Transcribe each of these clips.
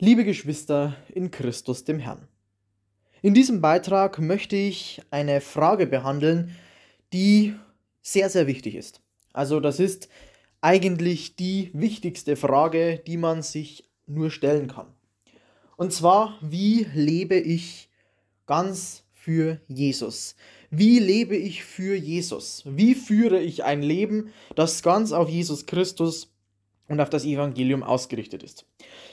Liebe Geschwister in Christus dem Herrn. In diesem Beitrag möchte ich eine Frage behandeln, die sehr, sehr wichtig ist. Also das ist eigentlich die wichtigste Frage, die man sich nur stellen kann. Und zwar, wie lebe ich ganz für Jesus? Wie lebe ich für Jesus? Wie führe ich ein Leben, das ganz auf Jesus Christus und auf das Evangelium ausgerichtet ist.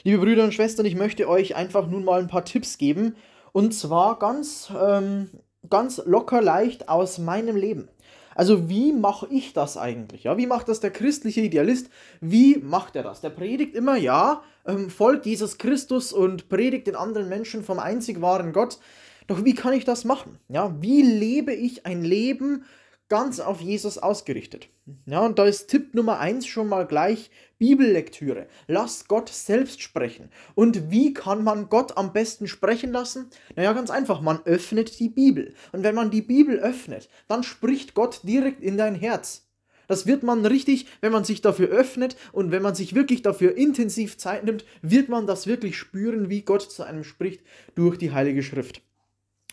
Liebe Brüder und Schwestern, ich möchte euch einfach nun mal ein paar Tipps geben und zwar ganz, ähm, ganz locker leicht aus meinem Leben. Also wie mache ich das eigentlich? Ja, wie macht das der christliche Idealist? Wie macht er das? Der predigt immer, ja, ähm, folgt Jesus Christus und predigt den anderen Menschen vom einzig wahren Gott. Doch wie kann ich das machen? Ja, wie lebe ich ein Leben, ganz auf Jesus ausgerichtet. Ja, und da ist Tipp Nummer eins schon mal gleich Bibellektüre. Lass Gott selbst sprechen. Und wie kann man Gott am besten sprechen lassen? Naja, ganz einfach, man öffnet die Bibel. Und wenn man die Bibel öffnet, dann spricht Gott direkt in dein Herz. Das wird man richtig, wenn man sich dafür öffnet und wenn man sich wirklich dafür intensiv Zeit nimmt, wird man das wirklich spüren, wie Gott zu einem spricht durch die Heilige Schrift.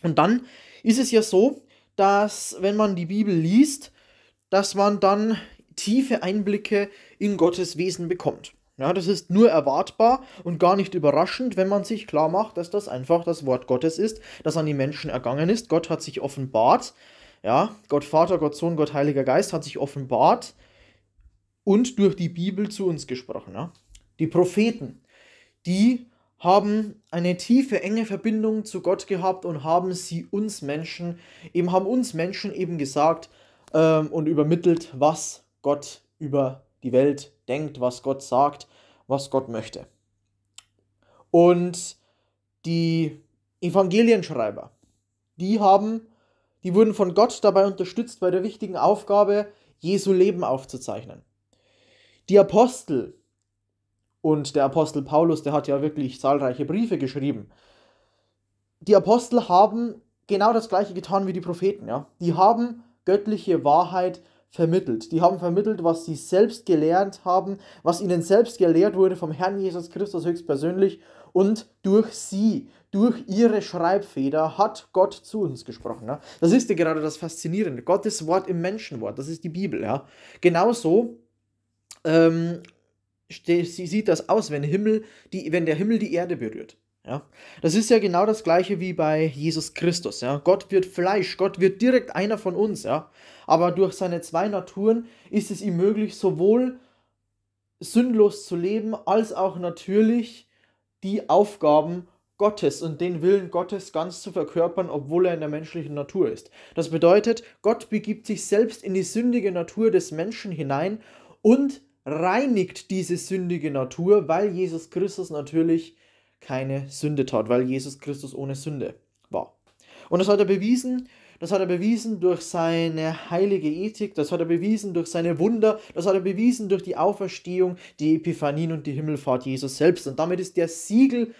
Und dann ist es ja so, dass wenn man die Bibel liest, dass man dann tiefe Einblicke in Gottes Wesen bekommt. Ja, das ist nur erwartbar und gar nicht überraschend, wenn man sich klar macht, dass das einfach das Wort Gottes ist, das an die Menschen ergangen ist. Gott hat sich offenbart. Ja, Gott Vater, Gott Sohn, Gott Heiliger Geist hat sich offenbart und durch die Bibel zu uns gesprochen. Ja. Die Propheten, die haben eine tiefe, enge Verbindung zu Gott gehabt und haben sie uns Menschen, eben haben uns Menschen eben gesagt ähm, und übermittelt, was Gott über die Welt denkt, was Gott sagt, was Gott möchte. Und die Evangelienschreiber, die haben, die wurden von Gott dabei unterstützt bei der wichtigen Aufgabe, Jesu Leben aufzuzeichnen. Die Apostel, und der Apostel Paulus, der hat ja wirklich zahlreiche Briefe geschrieben. Die Apostel haben genau das gleiche getan wie die Propheten, ja. Die haben göttliche Wahrheit vermittelt. Die haben vermittelt, was sie selbst gelernt haben, was ihnen selbst gelehrt wurde vom Herrn Jesus Christus höchstpersönlich und durch sie, durch ihre Schreibfeder hat Gott zu uns gesprochen. Ja? Das ist ja gerade das Faszinierende. Gottes Wort im Menschenwort, das ist die Bibel. Ja? Genauso ähm, sie sieht das aus, wenn, Himmel die, wenn der Himmel die Erde berührt. Ja? Das ist ja genau das gleiche wie bei Jesus Christus. Ja? Gott wird Fleisch, Gott wird direkt einer von uns. Ja? Aber durch seine zwei Naturen ist es ihm möglich, sowohl sündlos zu leben, als auch natürlich die Aufgaben Gottes und den Willen Gottes ganz zu verkörpern, obwohl er in der menschlichen Natur ist. Das bedeutet, Gott begibt sich selbst in die sündige Natur des Menschen hinein und reinigt diese sündige Natur, weil Jesus Christus natürlich keine Sünde tat, weil Jesus Christus ohne Sünde war. Und das hat er bewiesen, das hat er bewiesen durch seine heilige Ethik, das hat er bewiesen durch seine Wunder, das hat er bewiesen durch die Auferstehung, die Epiphanien und die Himmelfahrt Jesus selbst. Und damit ist der Siegel,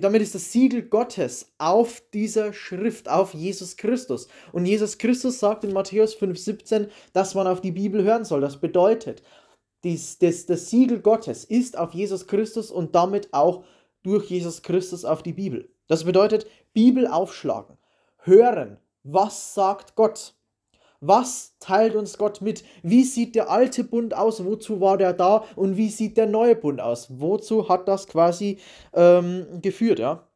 damit ist das Siegel Gottes auf dieser Schrift, auf Jesus Christus. Und Jesus Christus sagt in Matthäus 5,17, dass man auf die Bibel hören soll. Das bedeutet, dies, das, das Siegel Gottes ist auf Jesus Christus und damit auch durch Jesus Christus auf die Bibel. Das bedeutet, Bibel aufschlagen, hören, was sagt Gott? Was teilt uns Gott mit? Wie sieht der alte Bund aus? Wozu war der da? Und wie sieht der neue Bund aus? Wozu hat das quasi ähm, geführt? Ja?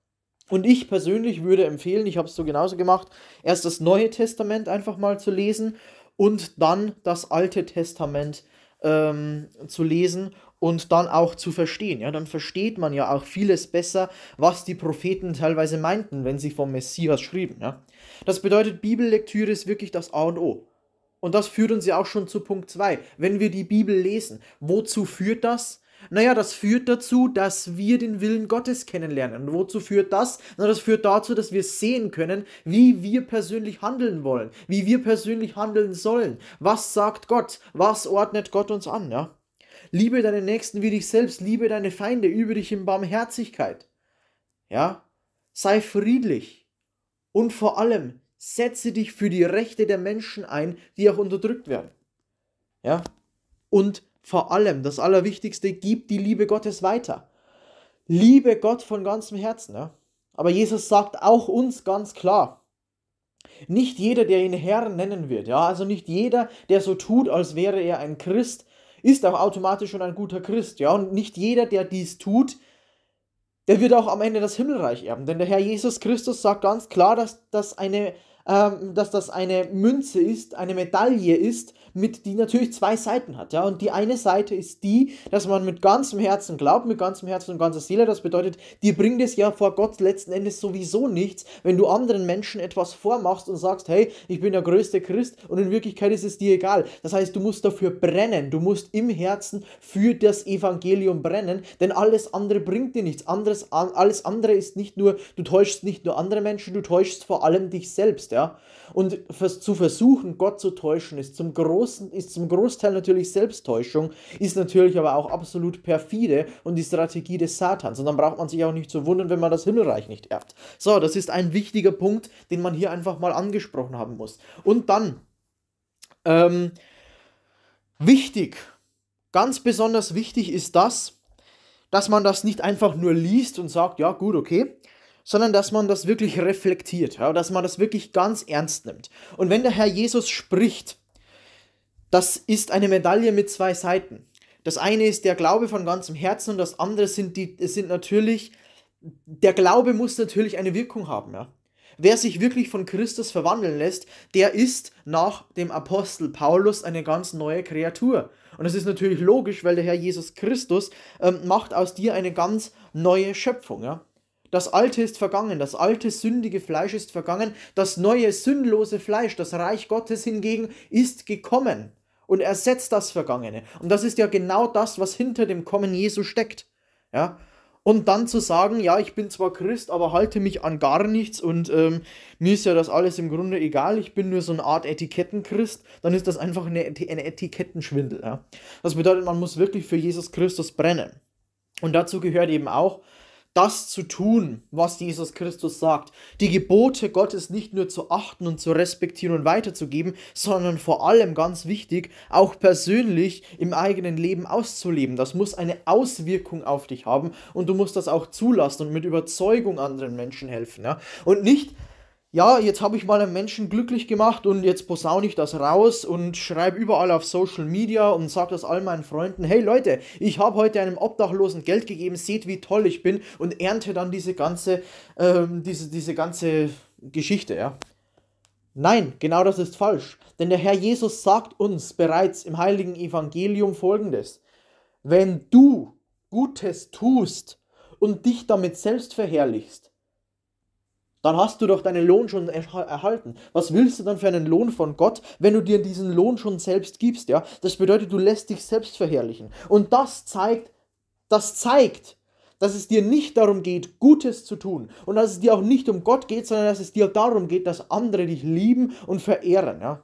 Und ich persönlich würde empfehlen, ich habe es so genauso gemacht, erst das Neue Testament einfach mal zu lesen und dann das Alte Testament zu ähm, zu lesen und dann auch zu verstehen. Ja, dann versteht man ja auch vieles besser, was die Propheten teilweise meinten, wenn sie vom Messias schrieben. Ja. Das bedeutet, Bibellektüre ist wirklich das A und O. Und das führt uns ja auch schon zu Punkt 2. Wenn wir die Bibel lesen, wozu führt das? Naja, das führt dazu, dass wir den Willen Gottes kennenlernen. Und wozu führt das? Na, das führt dazu, dass wir sehen können, wie wir persönlich handeln wollen, wie wir persönlich handeln sollen. Was sagt Gott? Was ordnet Gott uns an? Ja? Liebe deinen Nächsten wie dich selbst, liebe deine Feinde, übe dich in Barmherzigkeit. Ja? Sei friedlich. Und vor allem, setze dich für die Rechte der Menschen ein, die auch unterdrückt werden. Ja? Und vor allem, das Allerwichtigste, gib die Liebe Gottes weiter. Liebe Gott von ganzem Herzen. Ja? Aber Jesus sagt auch uns ganz klar, nicht jeder, der ihn Herrn nennen wird, ja, also nicht jeder, der so tut, als wäre er ein Christ, ist auch automatisch schon ein guter Christ, ja, und nicht jeder, der dies tut, der wird auch am Ende das Himmelreich erben, denn der Herr Jesus Christus sagt ganz klar, dass das eine ähm, dass das eine Münze ist, eine Medaille ist, mit die natürlich zwei Seiten hat. Ja? Und die eine Seite ist die, dass man mit ganzem Herzen glaubt, mit ganzem Herzen und ganzer Seele. Das bedeutet, dir bringt es ja vor Gott letzten Endes sowieso nichts, wenn du anderen Menschen etwas vormachst und sagst, hey, ich bin der größte Christ und in Wirklichkeit ist es dir egal. Das heißt, du musst dafür brennen, du musst im Herzen für das Evangelium brennen, denn alles andere bringt dir nichts. Anderes, alles andere ist nicht nur, du täuschst nicht nur andere Menschen, du täuschst vor allem dich selbst. Ja? ja. Und vers zu versuchen, Gott zu täuschen, ist zum, großen, ist zum Großteil natürlich Selbsttäuschung, ist natürlich aber auch absolut perfide und die Strategie des Satans. Und dann braucht man sich auch nicht zu wundern, wenn man das Himmelreich nicht erbt. So, das ist ein wichtiger Punkt, den man hier einfach mal angesprochen haben muss. Und dann, ähm, wichtig, ganz besonders wichtig ist das, dass man das nicht einfach nur liest und sagt, ja gut, okay, sondern dass man das wirklich reflektiert, ja, dass man das wirklich ganz ernst nimmt. Und wenn der Herr Jesus spricht, das ist eine Medaille mit zwei Seiten. Das eine ist der Glaube von ganzem Herzen und das andere sind die sind natürlich der Glaube muss natürlich eine Wirkung haben, ja. Wer sich wirklich von Christus verwandeln lässt, der ist nach dem Apostel Paulus eine ganz neue Kreatur. Und das ist natürlich logisch, weil der Herr Jesus Christus ähm, macht aus dir eine ganz neue Schöpfung. Ja? Das Alte ist vergangen, das alte sündige Fleisch ist vergangen, das neue sündlose Fleisch, das Reich Gottes hingegen ist gekommen und ersetzt das Vergangene. Und das ist ja genau das, was hinter dem Kommen Jesu steckt. Ja? Und dann zu sagen, ja, ich bin zwar Christ, aber halte mich an gar nichts und ähm, mir ist ja das alles im Grunde egal, ich bin nur so eine Art Etikettenchrist, dann ist das einfach eine, eine Etikettenschwindel. Ja? Das bedeutet, man muss wirklich für Jesus Christus brennen. Und dazu gehört eben auch, das zu tun, was Jesus Christus sagt. Die Gebote Gottes nicht nur zu achten und zu respektieren und weiterzugeben, sondern vor allem ganz wichtig, auch persönlich im eigenen Leben auszuleben. Das muss eine Auswirkung auf dich haben und du musst das auch zulassen und mit Überzeugung anderen Menschen helfen. Ja? Und nicht ja, jetzt habe ich mal einen Menschen glücklich gemacht und jetzt posaune ich das raus und schreibe überall auf Social Media und sage das all meinen Freunden, hey Leute, ich habe heute einem Obdachlosen Geld gegeben, seht wie toll ich bin und ernte dann diese ganze, ähm, diese, diese ganze Geschichte, ja. Nein, genau das ist falsch, denn der Herr Jesus sagt uns bereits im heiligen Evangelium folgendes, wenn du Gutes tust und dich damit selbst verherrlichst, dann hast du doch deinen Lohn schon erhalten. Was willst du dann für einen Lohn von Gott, wenn du dir diesen Lohn schon selbst gibst, ja? Das bedeutet, du lässt dich selbst verherrlichen. Und das zeigt, das zeigt, dass es dir nicht darum geht, Gutes zu tun und dass es dir auch nicht um Gott geht, sondern dass es dir darum geht, dass andere dich lieben und verehren, ja?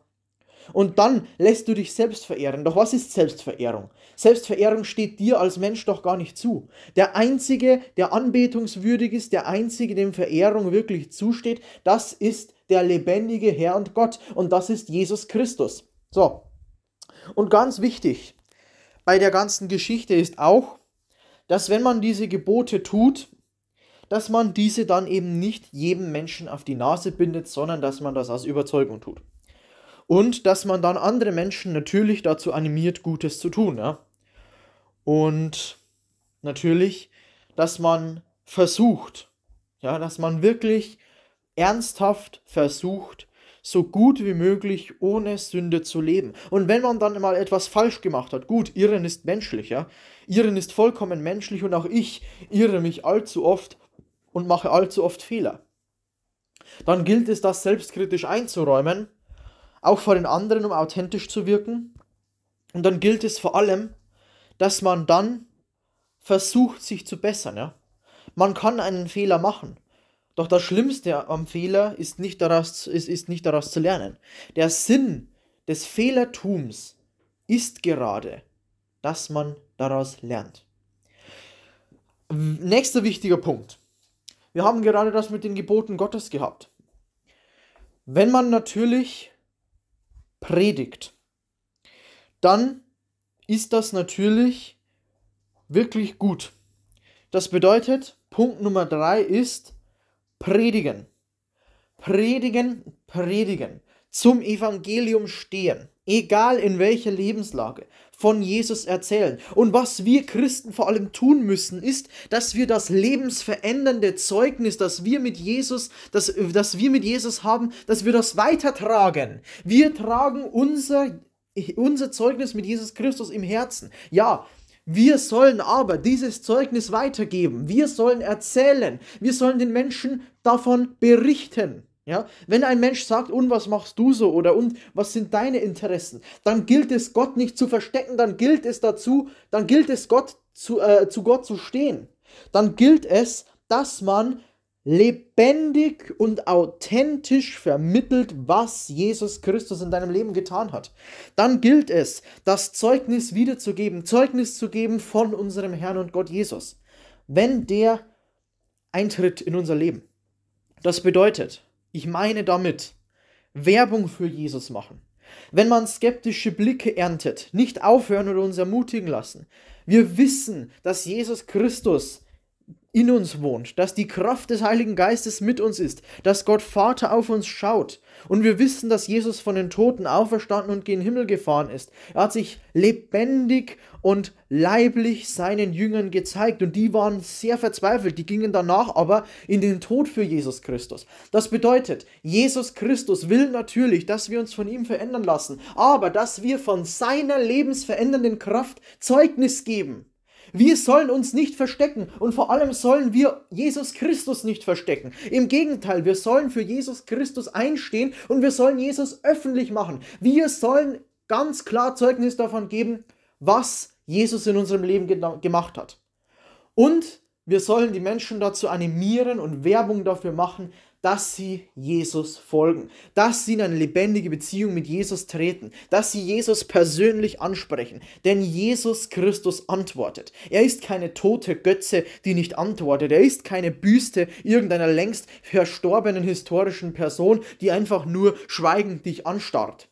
Und dann lässt du dich selbst verehren. Doch was ist Selbstverehrung? Selbstverehrung steht dir als Mensch doch gar nicht zu. Der Einzige, der anbetungswürdig ist, der Einzige, dem Verehrung wirklich zusteht, das ist der lebendige Herr und Gott. Und das ist Jesus Christus. So. Und ganz wichtig bei der ganzen Geschichte ist auch, dass wenn man diese Gebote tut, dass man diese dann eben nicht jedem Menschen auf die Nase bindet, sondern dass man das aus Überzeugung tut. Und dass man dann andere Menschen natürlich dazu animiert, Gutes zu tun. Ja? Und natürlich, dass man versucht, ja, dass man wirklich ernsthaft versucht, so gut wie möglich ohne Sünde zu leben. Und wenn man dann mal etwas falsch gemacht hat, gut, Irren ist menschlich, ja. Irren ist vollkommen menschlich und auch ich irre mich allzu oft und mache allzu oft Fehler. Dann gilt es, das selbstkritisch einzuräumen auch vor den anderen, um authentisch zu wirken. Und dann gilt es vor allem, dass man dann versucht, sich zu bessern. Ja? Man kann einen Fehler machen. Doch das Schlimmste am Fehler ist nicht daraus, ist, ist nicht daraus zu lernen. Der Sinn des Fehlertums ist gerade, dass man daraus lernt. Nächster wichtiger Punkt. Wir haben gerade das mit den Geboten Gottes gehabt. Wenn man natürlich predigt, dann ist das natürlich wirklich gut. Das bedeutet, Punkt Nummer drei ist predigen. Predigen, predigen. Zum Evangelium stehen. Egal in welcher Lebenslage von Jesus erzählen. Und was wir Christen vor allem tun müssen, ist, dass wir das lebensverändernde Zeugnis, das wir mit Jesus, das, das wir mit Jesus haben, dass wir das weitertragen. Wir tragen unser, unser Zeugnis mit Jesus Christus im Herzen. Ja, wir sollen aber dieses Zeugnis weitergeben. Wir sollen erzählen. Wir sollen den Menschen davon berichten. Ja, wenn ein Mensch sagt, und was machst du so oder und was sind deine Interessen, dann gilt es Gott nicht zu verstecken, dann gilt es dazu, dann gilt es Gott zu, äh, zu Gott zu stehen. Dann gilt es, dass man lebendig und authentisch vermittelt, was Jesus Christus in deinem Leben getan hat. Dann gilt es, das Zeugnis wiederzugeben, Zeugnis zu geben von unserem Herrn und Gott Jesus, wenn der eintritt in unser Leben. Das bedeutet, ich meine damit Werbung für Jesus machen. Wenn man skeptische Blicke erntet, nicht aufhören oder uns ermutigen lassen. Wir wissen, dass Jesus Christus in uns wohnt, dass die Kraft des Heiligen Geistes mit uns ist, dass Gott Vater auf uns schaut. Und wir wissen, dass Jesus von den Toten auferstanden und gen Himmel gefahren ist. Er hat sich lebendig und leiblich seinen Jüngern gezeigt. Und die waren sehr verzweifelt. Die gingen danach aber in den Tod für Jesus Christus. Das bedeutet, Jesus Christus will natürlich, dass wir uns von ihm verändern lassen, aber dass wir von seiner lebensverändernden Kraft Zeugnis geben. Wir sollen uns nicht verstecken und vor allem sollen wir Jesus Christus nicht verstecken. Im Gegenteil, wir sollen für Jesus Christus einstehen und wir sollen Jesus öffentlich machen. Wir sollen ganz klar Zeugnis davon geben, was Jesus in unserem Leben gemacht hat. Und wir sollen die Menschen dazu animieren und Werbung dafür machen, dass sie Jesus folgen, dass sie in eine lebendige Beziehung mit Jesus treten, dass sie Jesus persönlich ansprechen. Denn Jesus Christus antwortet. Er ist keine tote Götze, die nicht antwortet. Er ist keine Büste irgendeiner längst verstorbenen historischen Person, die einfach nur schweigend dich anstarrt.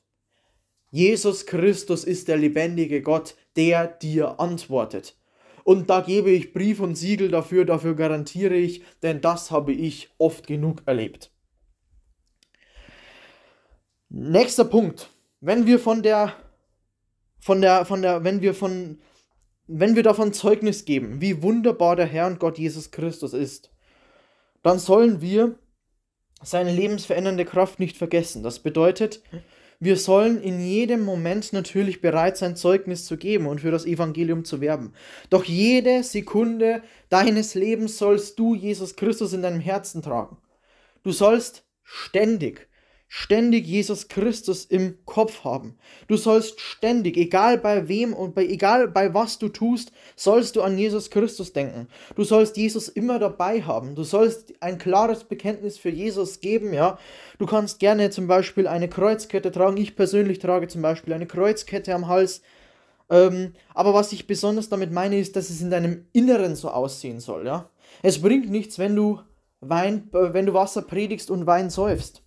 Jesus Christus ist der lebendige Gott, der dir antwortet und da gebe ich Brief und Siegel dafür, dafür garantiere ich, denn das habe ich oft genug erlebt. Nächster Punkt. Wenn wir von der, von der, von der, wenn wir von, wenn wir davon Zeugnis geben, wie wunderbar der Herr und Gott Jesus Christus ist, dann sollen wir seine lebensverändernde Kraft nicht vergessen. Das bedeutet, wir sollen in jedem Moment natürlich bereit sein, Zeugnis zu geben und für das Evangelium zu werben. Doch jede Sekunde deines Lebens sollst du Jesus Christus in deinem Herzen tragen. Du sollst ständig ständig Jesus Christus im Kopf haben. Du sollst ständig, egal bei wem und bei egal bei was du tust, sollst du an Jesus Christus denken. Du sollst Jesus immer dabei haben. Du sollst ein klares Bekenntnis für Jesus geben, ja. Du kannst gerne zum Beispiel eine Kreuzkette tragen. Ich persönlich trage zum Beispiel eine Kreuzkette am Hals. Ähm, aber was ich besonders damit meine, ist, dass es in deinem Inneren so aussehen soll, ja. Es bringt nichts, wenn du Wein, äh, wenn du Wasser predigst und Wein säufst.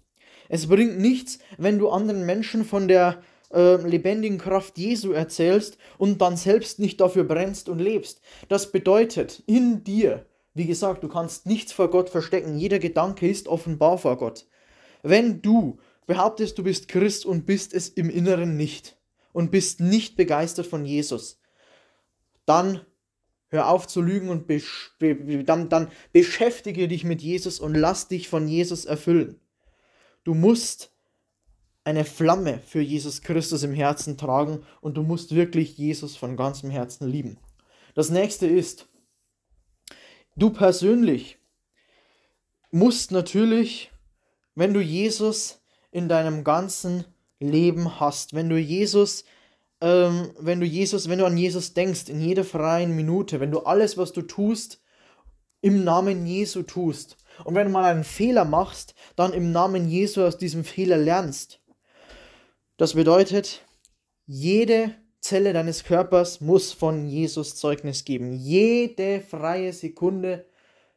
Es bringt nichts, wenn du anderen Menschen von der äh, lebendigen Kraft Jesu erzählst und dann selbst nicht dafür brennst und lebst. Das bedeutet, in dir, wie gesagt, du kannst nichts vor Gott verstecken. Jeder Gedanke ist offenbar vor Gott. Wenn du behauptest, du bist Christ und bist es im Inneren nicht und bist nicht begeistert von Jesus, dann hör auf zu lügen und dann, dann beschäftige dich mit Jesus und lass dich von Jesus erfüllen. Du musst eine Flamme für Jesus Christus im Herzen tragen und du musst wirklich Jesus von ganzem Herzen lieben. Das nächste ist, du persönlich musst natürlich, wenn du Jesus in deinem ganzen Leben hast, wenn du Jesus, ähm, wenn du Jesus, wenn du an Jesus denkst, in jeder freien Minute, wenn du alles, was du tust, im Namen Jesu tust, und wenn du mal einen Fehler machst, dann im Namen Jesu aus diesem Fehler lernst. Das bedeutet, jede Zelle deines Körpers muss von Jesus Zeugnis geben. Jede freie Sekunde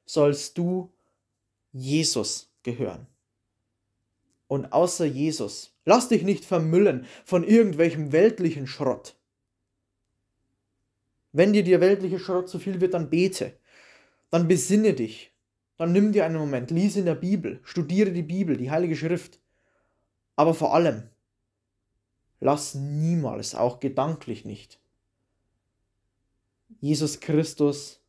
sollst du Jesus gehören. Und außer Jesus, lass dich nicht vermüllen von irgendwelchem weltlichen Schrott. Wenn dir der weltliche Schrott zu viel wird, dann bete. Dann besinne dich dann nimm dir einen Moment, lies in der Bibel, studiere die Bibel, die Heilige Schrift. Aber vor allem, lass niemals, auch gedanklich nicht, Jesus Christus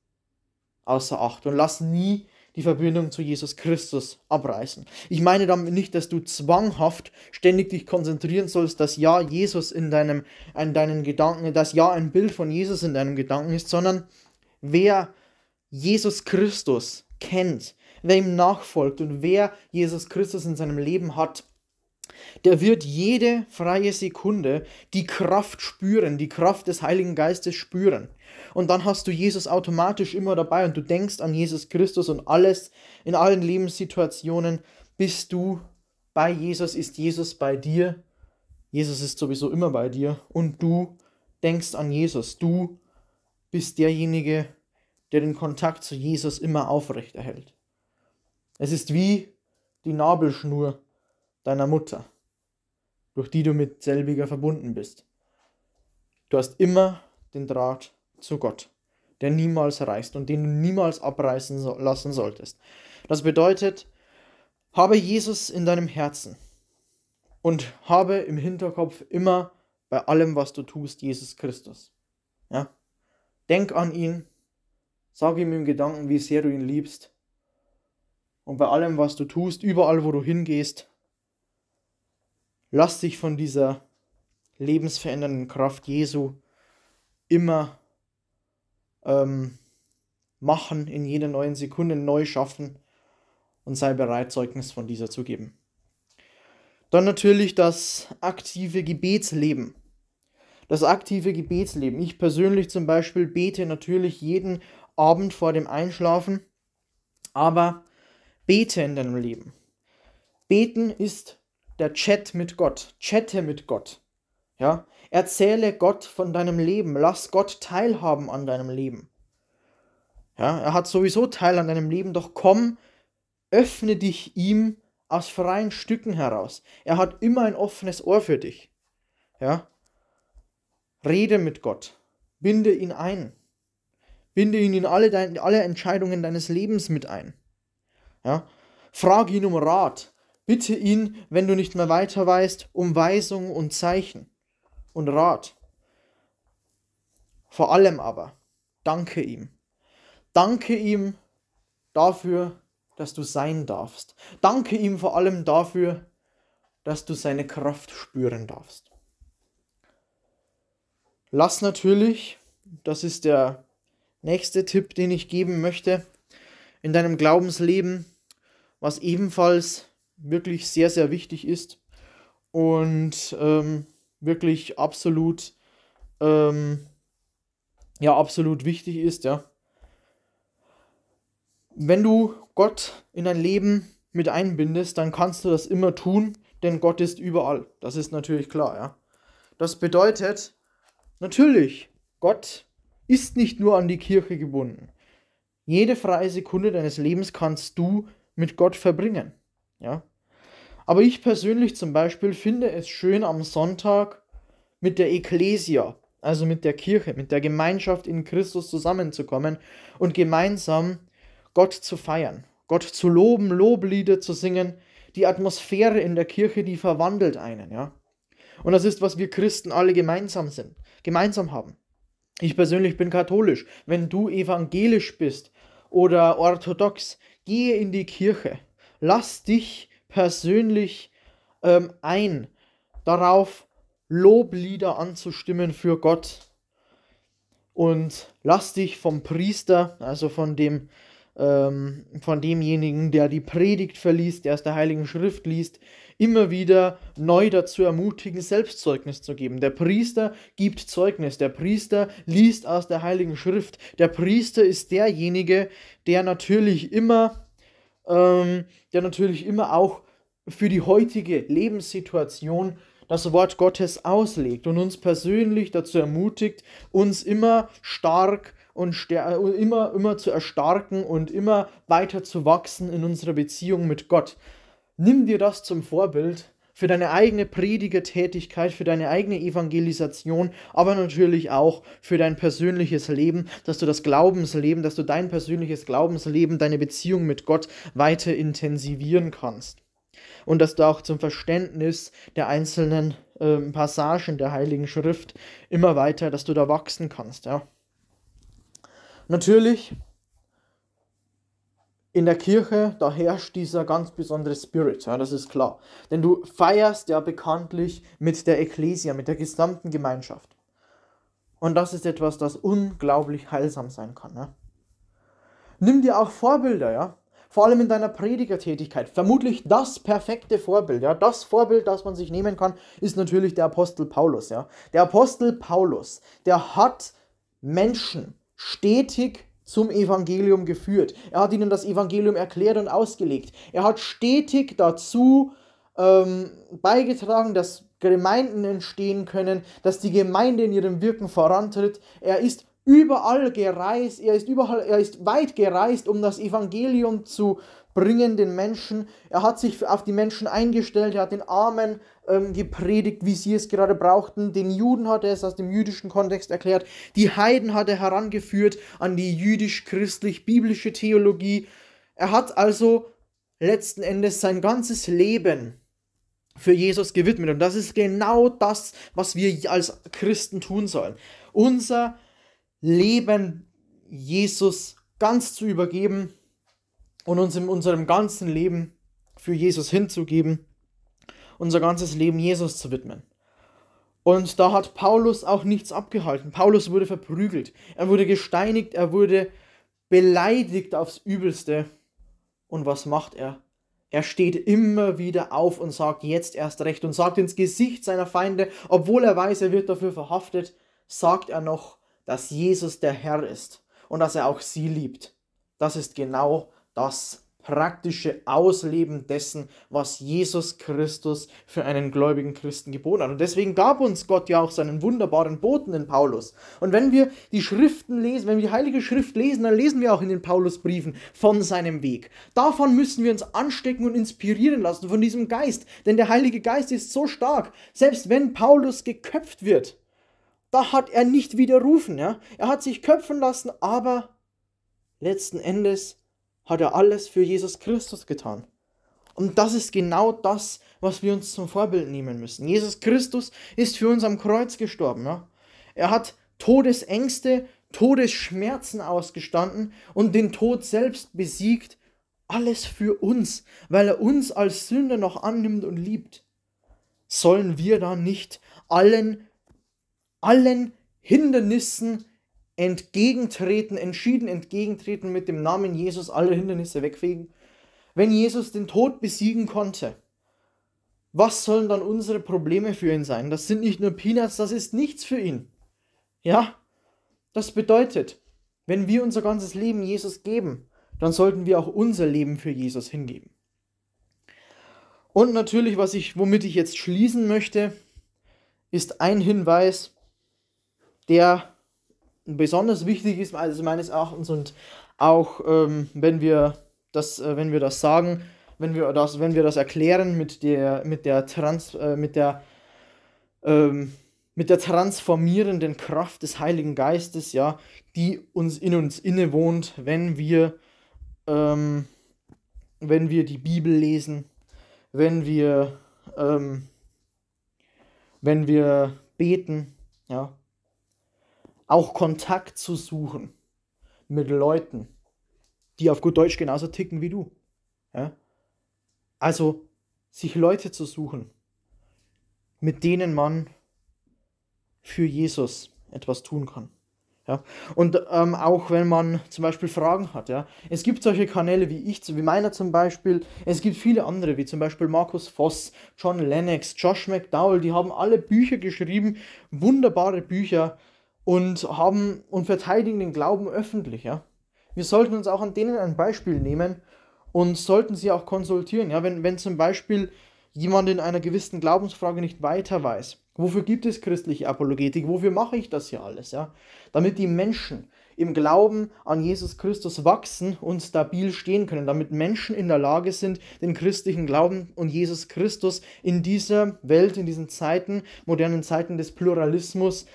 außer Acht und lass nie die Verbindung zu Jesus Christus abreißen. Ich meine damit nicht, dass du zwanghaft ständig dich konzentrieren sollst, dass ja Jesus in deinem, in deinen Gedanken, dass ja ein Bild von Jesus in deinem Gedanken ist, sondern wer Jesus Christus kennt, wer ihm nachfolgt und wer Jesus Christus in seinem Leben hat, der wird jede freie Sekunde die Kraft spüren, die Kraft des Heiligen Geistes spüren. Und dann hast du Jesus automatisch immer dabei und du denkst an Jesus Christus und alles in allen Lebenssituationen bist du bei Jesus, ist Jesus bei dir. Jesus ist sowieso immer bei dir und du denkst an Jesus. Du bist derjenige, der der den Kontakt zu Jesus immer aufrechterhält. Es ist wie die Nabelschnur deiner Mutter, durch die du mit selbiger verbunden bist. Du hast immer den Draht zu Gott, der niemals reißt und den du niemals abreißen so lassen solltest. Das bedeutet, habe Jesus in deinem Herzen und habe im Hinterkopf immer bei allem, was du tust, Jesus Christus. Ja? Denk an ihn, Sag ihm im Gedanken, wie sehr du ihn liebst. Und bei allem, was du tust, überall, wo du hingehst, lass dich von dieser lebensverändernden Kraft Jesu immer ähm, machen, in jeder neuen Sekunde neu schaffen und sei bereit, Zeugnis von dieser zu geben. Dann natürlich das aktive Gebetsleben. Das aktive Gebetsleben. Ich persönlich zum Beispiel bete natürlich jeden Abend vor dem Einschlafen, aber bete in deinem Leben. Beten ist der Chat mit Gott. Chatte mit Gott. Ja? Erzähle Gott von deinem Leben. Lass Gott teilhaben an deinem Leben. Ja, er hat sowieso Teil an deinem Leben, doch komm, öffne dich ihm aus freien Stücken heraus. Er hat immer ein offenes Ohr für dich. Ja? Rede mit Gott. Binde ihn ein. Binde ihn in alle, dein, alle Entscheidungen deines Lebens mit ein. Ja? Frag ihn um Rat. Bitte ihn, wenn du nicht mehr weiter weißt, um Weisung und Zeichen und Rat. Vor allem aber, danke ihm. Danke ihm dafür, dass du sein darfst. Danke ihm vor allem dafür, dass du seine Kraft spüren darfst. Lass natürlich, das ist der Nächster Tipp, den ich geben möchte, in deinem Glaubensleben, was ebenfalls wirklich sehr, sehr wichtig ist und ähm, wirklich absolut, ähm, ja, absolut wichtig ist, ja. Wenn du Gott in dein Leben mit einbindest, dann kannst du das immer tun, denn Gott ist überall. Das ist natürlich klar, ja. Das bedeutet, natürlich, Gott ist nicht nur an die Kirche gebunden. Jede freie Sekunde deines Lebens kannst du mit Gott verbringen. Ja? Aber ich persönlich zum Beispiel finde es schön, am Sonntag mit der Ecclesia, also mit der Kirche, mit der Gemeinschaft in Christus zusammenzukommen und gemeinsam Gott zu feiern, Gott zu loben, Loblieder zu singen, die Atmosphäre in der Kirche, die verwandelt einen, ja. Und das ist, was wir Christen alle gemeinsam sind, gemeinsam haben. Ich persönlich bin katholisch. Wenn du evangelisch bist oder orthodox, gehe in die Kirche. Lass dich persönlich ähm, ein, darauf Loblieder anzustimmen für Gott. Und lass dich vom Priester, also von dem ähm, von demjenigen, der die Predigt verliest, der aus der Heiligen Schrift liest, immer wieder neu dazu ermutigen, selbst Zeugnis zu geben. Der Priester gibt Zeugnis, der Priester liest aus der Heiligen Schrift. Der Priester ist derjenige, der natürlich immer, ähm, der natürlich immer auch für die heutige Lebenssituation das Wort Gottes auslegt und uns persönlich dazu ermutigt, uns immer stark und immer, immer zu erstarken und immer weiter zu wachsen in unserer Beziehung mit Gott. Nimm dir das zum Vorbild für deine eigene Predigertätigkeit, für deine eigene Evangelisation, aber natürlich auch für dein persönliches Leben, dass du das Glaubensleben, dass du dein persönliches Glaubensleben, deine Beziehung mit Gott weiter intensivieren kannst. Und dass du auch zum Verständnis der einzelnen äh, Passagen der Heiligen Schrift immer weiter, dass du da wachsen kannst, ja. Natürlich, in der Kirche, da herrscht dieser ganz besondere Spirit, ja, das ist klar. Denn du feierst ja bekanntlich mit der Ekklesia, mit der gesamten Gemeinschaft. Und das ist etwas, das unglaublich heilsam sein kann. Ja. Nimm dir auch Vorbilder, ja. Vor allem in deiner Predigertätigkeit. Vermutlich das perfekte Vorbild, ja. Das Vorbild, das man sich nehmen kann, ist natürlich der Apostel Paulus, ja. Der Apostel Paulus, der hat Menschen stetig zum Evangelium geführt. Er hat ihnen das Evangelium erklärt und ausgelegt. Er hat stetig dazu ähm, beigetragen, dass Gemeinden entstehen können, dass die Gemeinde in ihrem Wirken vorantritt. Er ist überall gereist, er ist überall, er ist weit gereist, um das Evangelium zu bringen den Menschen. Er hat sich auf die Menschen eingestellt, er hat den Armen ähm, gepredigt, wie sie es gerade brauchten. Den Juden hat er es aus dem jüdischen Kontext erklärt. Die Heiden hat er herangeführt an die jüdisch-christlich-biblische Theologie. Er hat also letzten Endes sein ganzes Leben für Jesus gewidmet. Und das ist genau das, was wir als Christen tun sollen. Unser Leben Jesus ganz zu übergeben und uns in unserem ganzen Leben für Jesus hinzugeben unser ganzes Leben Jesus zu widmen. Und da hat Paulus auch nichts abgehalten. Paulus wurde verprügelt, er wurde gesteinigt, er wurde beleidigt aufs Übelste. Und was macht er? Er steht immer wieder auf und sagt jetzt erst recht und sagt ins Gesicht seiner Feinde, obwohl er weiß, er wird dafür verhaftet, sagt er noch, dass Jesus der Herr ist und dass er auch sie liebt. Das ist genau das, praktische Ausleben dessen, was Jesus Christus für einen gläubigen Christen geboten hat. Und deswegen gab uns Gott ja auch seinen wunderbaren Boten, den Paulus. Und wenn wir die Schriften lesen, wenn wir die Heilige Schrift lesen, dann lesen wir auch in den Paulusbriefen von seinem Weg. Davon müssen wir uns anstecken und inspirieren lassen, von diesem Geist. Denn der Heilige Geist ist so stark, selbst wenn Paulus geköpft wird. Da hat er nicht widerrufen, ja. Er hat sich köpfen lassen, aber letzten Endes hat er alles für Jesus Christus getan. Und das ist genau das, was wir uns zum Vorbild nehmen müssen. Jesus Christus ist für uns am Kreuz gestorben. Ja? Er hat Todesängste, Todesschmerzen ausgestanden und den Tod selbst besiegt. Alles für uns, weil er uns als Sünder noch annimmt und liebt. Sollen wir da nicht allen, allen Hindernissen entgegentreten, entschieden entgegentreten mit dem Namen Jesus alle Hindernisse wegfegen. Wenn Jesus den Tod besiegen konnte, was sollen dann unsere Probleme für ihn sein? Das sind nicht nur Peanuts, das ist nichts für ihn. Ja? Das bedeutet, wenn wir unser ganzes Leben Jesus geben, dann sollten wir auch unser Leben für Jesus hingeben. Und natürlich, was ich, womit ich jetzt schließen möchte, ist ein Hinweis, der besonders wichtig ist, also meines Erachtens, und auch ähm, wenn wir das, äh, wenn wir das sagen, wenn wir das, wenn wir das erklären mit der, mit der Trans, äh, mit der ähm, mit der transformierenden Kraft des Heiligen Geistes, ja, die uns in uns innewohnt, wenn wir, ähm, wenn wir die Bibel lesen, wenn wir, ähm, wenn wir beten, ja, auch Kontakt zu suchen mit Leuten, die auf gut Deutsch genauso ticken wie du. Ja? Also sich Leute zu suchen, mit denen man für Jesus etwas tun kann. Ja? Und ähm, auch wenn man zum Beispiel Fragen hat, ja. Es gibt solche Kanäle wie ich, wie meiner zum Beispiel. Es gibt viele andere, wie zum Beispiel Markus Voss, John Lennox, Josh McDowell, die haben alle Bücher geschrieben, wunderbare Bücher, und haben und verteidigen den Glauben öffentlich, ja. Wir sollten uns auch an denen ein Beispiel nehmen und sollten sie auch konsultieren, ja. Wenn, wenn zum Beispiel jemand in einer gewissen Glaubensfrage nicht weiter weiß, wofür gibt es christliche Apologetik, wofür mache ich das hier alles, ja. Damit die Menschen im Glauben an Jesus Christus wachsen und stabil stehen können, damit Menschen in der Lage sind, den christlichen Glauben und Jesus Christus in dieser Welt, in diesen Zeiten, modernen Zeiten des Pluralismus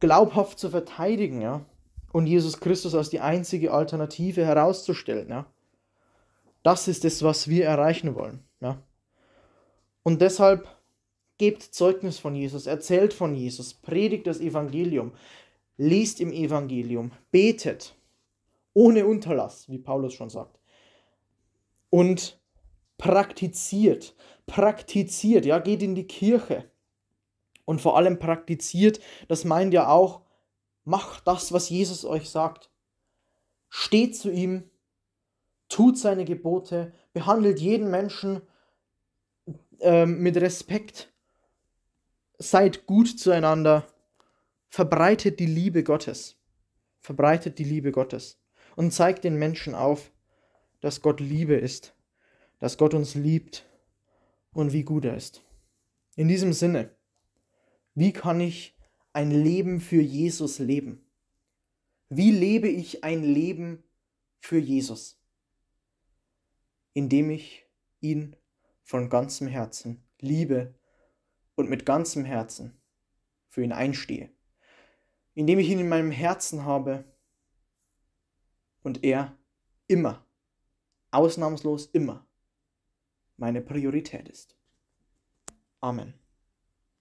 glaubhaft zu verteidigen, ja. Und Jesus Christus als die einzige Alternative herauszustellen, ja. Das ist es, was wir erreichen wollen, ja. Und deshalb gebt Zeugnis von Jesus, erzählt von Jesus, predigt das Evangelium, liest im Evangelium, betet, ohne Unterlass, wie Paulus schon sagt. Und praktiziert, praktiziert, ja, geht in die Kirche und vor allem praktiziert, das meint ja auch, macht das, was Jesus euch sagt. Steht zu ihm, tut seine Gebote, behandelt jeden Menschen äh, mit Respekt, seid gut zueinander, verbreitet die Liebe Gottes, verbreitet die Liebe Gottes und zeigt den Menschen auf, dass Gott Liebe ist, dass Gott uns liebt und wie gut er ist. In diesem Sinne. Wie kann ich ein Leben für Jesus leben? Wie lebe ich ein Leben für Jesus? Indem ich ihn von ganzem Herzen liebe und mit ganzem Herzen für ihn einstehe. Indem ich ihn in meinem Herzen habe und er immer, ausnahmslos immer, meine Priorität ist. Amen.